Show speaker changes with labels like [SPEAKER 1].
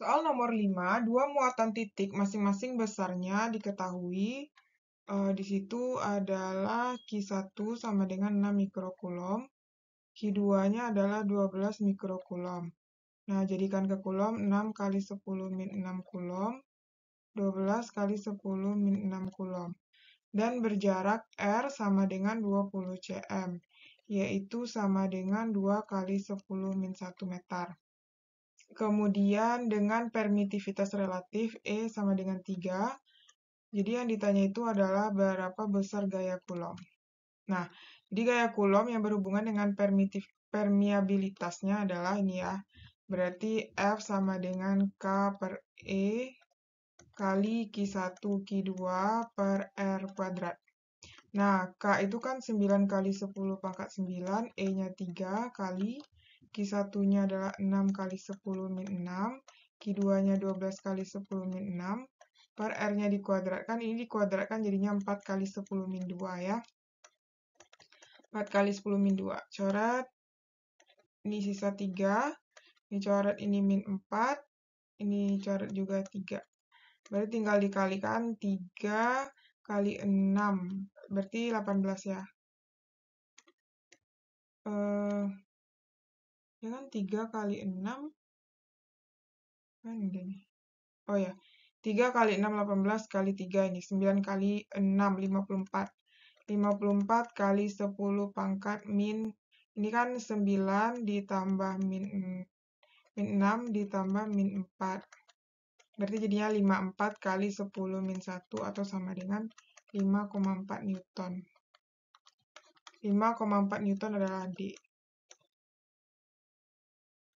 [SPEAKER 1] Soal nomor 5, dua muatan titik masing-masing besarnya diketahui. E, di situ adalah Q1 sama dengan 6 mikrokulom, Q2-nya adalah 12 mikrokulom. Nah, jadikan ke kulom 6 kali 10 min 6 kulom, 12 kali 10 min 6 kulom. Dan berjarak R sama dengan 20 cm, yaitu sama dengan 2 kali 10 min 1 meter. Kemudian dengan permitivitas relatif E sama dengan 3. Jadi yang ditanya itu adalah berapa besar gaya Coulomb. Nah, di gaya Coulomb yang berhubungan dengan permitif, permeabilitasnya adalah ini ya. Berarti F sama dengan K per E kali Q1, Q2 per R kuadrat. Nah, K itu kan 9 kali 10 pangkat 9, E-nya 3 kali Ki satunya adalah 6 kali 10 min 6, Ki 2 nya 12 kali 10 min 6, per R-nya dikuadratkan, ini dikuadratkan jadinya 4 kali 10 min 2 ya. 4 kali 10 min 2, coret, ini sisa 3, ini coret ini min 4, ini coret juga 3. Berarti tinggal dikalikan 3
[SPEAKER 2] kali 6, berarti 18 ya. dengan 3 kali 6 kan oh ya 3 kali 6 18 kali 3 ini 9
[SPEAKER 1] kali 6 54 54 kali 10 pangkat min ini kan 9 ditambah min, min 6 ditambah min 4 berarti jadinya 54 kali 10 min 1 atau sama
[SPEAKER 2] dengan 5,4 Newton 5,4 Newton adalah D